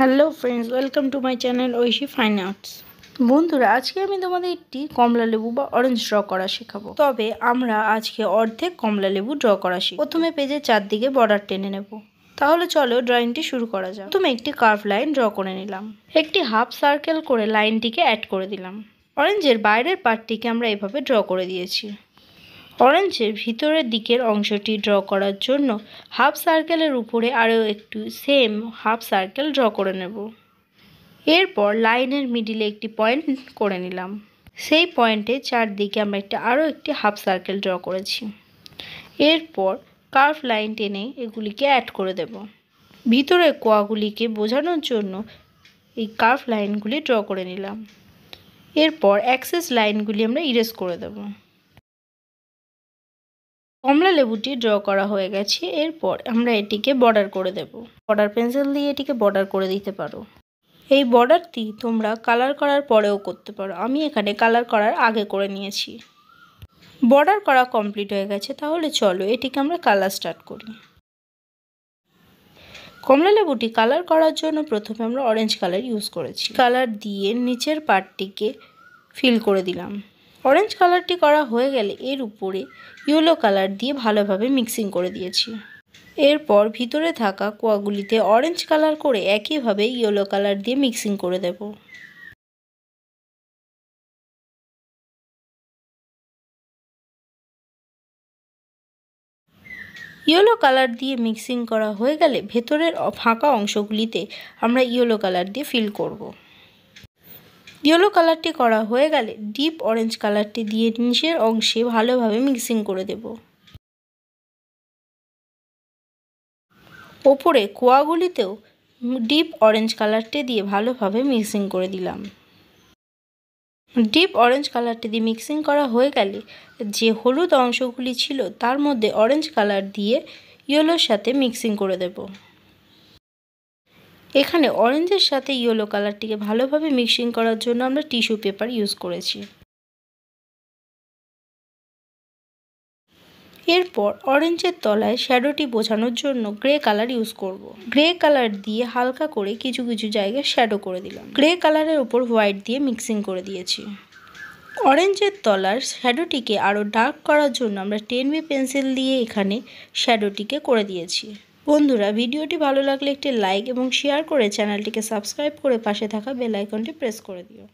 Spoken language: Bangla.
Hello friends welcome to my channel Aishi fine arts বন্ধুরা আজকে আমি তোমাদের একটি কমলা লেবু বা অরেঞ্জ ড্র করা শেখাবো তবে আমরা আজকে অর্ধেক কমলা লেবু ড্র করা শিখি প্রথমে পেজে চারদিকে বর্ডার টেনে নেব তাহলে চলো ড্রয়িংটি শুরু করা যাক প্রথমে একটি কার্ভ লাইন ড্র করে নিলাম একটি হাফ সার্কেল করে লাইনটিকে অ্যাড করে দিলাম অরেঞ্জের বাইরের পার্টটিকে আমরা এভাবে ড্র করে দিয়েছি অরেঞ্জের ভিতরের দিকের অংশটি ড্র করার জন্য হাফ সার্কেলের উপরে আরও একটু সেম হাফ সার্কেল ড্র করে নেব এরপর লাইনের মিডিলে একটি পয়েন্ট করে নিলাম সেই পয়েন্টে চারদিকে আমরা একটা আরও একটি হাফ সার্কেল ড্র করেছি এরপর কার্ভ লাইন টেনে এগুলিকে অ্যাড করে দেব ভিতরে কোয়াগুলিকে বোঝানোর জন্য এই কার্ভ লাইনগুলি ড্র করে নিলাম এরপর অ্যাক্সেস লাইনগুলি আমরা ইরেজ করে দেবো কমলা লেবুটি ড্র করা হয়ে গেছে এরপর আমরা এটিকে বর্ডার করে দেব বর্ডার পেন্সিল দিয়ে এটিকে বর্ডার করে দিতে পারো এই বর্ডারটি তোমরা কালার করার পরেও করতে পারো আমি এখানে কালার করার আগে করে নিয়েছি বর্ডার করা কমপ্লিট হয়ে গেছে তাহলে চলো এটিকে আমরা কালার স্টার্ট করি কমলা লেবুটি কালার করার জন্য প্রথমে আমরা অরেঞ্জ কালার ইউজ করেছি কালার দিয়ে নিচের পার্টটিকে ফিল করে দিলাম অরেঞ্জ কালারটি করা হয়ে গেলে এর উপরে ইয়েলো কালার দিয়ে ভালোভাবে মিক্সিং করে দিয়েছি এরপর ভিতরে থাকা কোয়াগুলিতে অরেঞ্জ কালার করে একইভাবে ইয়েলো কালার দিয়ে মিক্সিং করে দেব ইয়েলো কালার দিয়ে মিক্সিং করা হয়ে গেলে ভেতরের ফাঁকা অংশগুলিতে আমরা ইয়েলো কালার দিয়ে ফিল করবো ইয়েলো কালারটি করা হয়ে গেলে ডিপ অরেঞ্জ কালারটি দিয়ে নিচের অংশে ভালোভাবে মিক্সিং করে দেব ওপরে কোয়াগুলিতেও ডিপ অরেঞ্জ কালারটি দিয়ে ভালোভাবে মিক্সিং করে দিলাম ডিপ অরেঞ্জ কালারটি দিয়ে মিক্সিং করা হয়ে গেলে যে হলুদ অংশগুলি ছিল তার মধ্যে অরেঞ্জ কালার দিয়ে ইয়েলোর সাথে মিক্সিং করে দেবো এখানে অরেঞ্জের সাথে ইয়েলো কালারটিকে ভালোভাবে মিক্সিং করার জন্য আমরা টিস্যু পেপার ইউজ করেছি এরপর অরেঞ্জের তলায় শ্যাডোটি বোঝানোর জন্য গ্রে কালার ইউজ করব। গ্রে কালার দিয়ে হালকা করে কিছু কিছু জায়গায় শ্যাডো করে দিলাম গ্রে কালারের উপর হোয়াইট দিয়ে মিক্সিং করে দিয়েছি অরেঞ্জের তলার শ্যাডোটিকে আরও ডার্ক করার জন্য আমরা টেনবি পেন্সিল দিয়ে এখানে শ্যাডোটিকে করে দিয়েছি বন্ধুরা ভিডিওটি ভালো লাগলে একটি লাইক এবং শেয়ার করে চ্যানেলটিকে সাবস্ক্রাইব করে পাশে থাকা বেলাইকনটি প্রেস করে দিও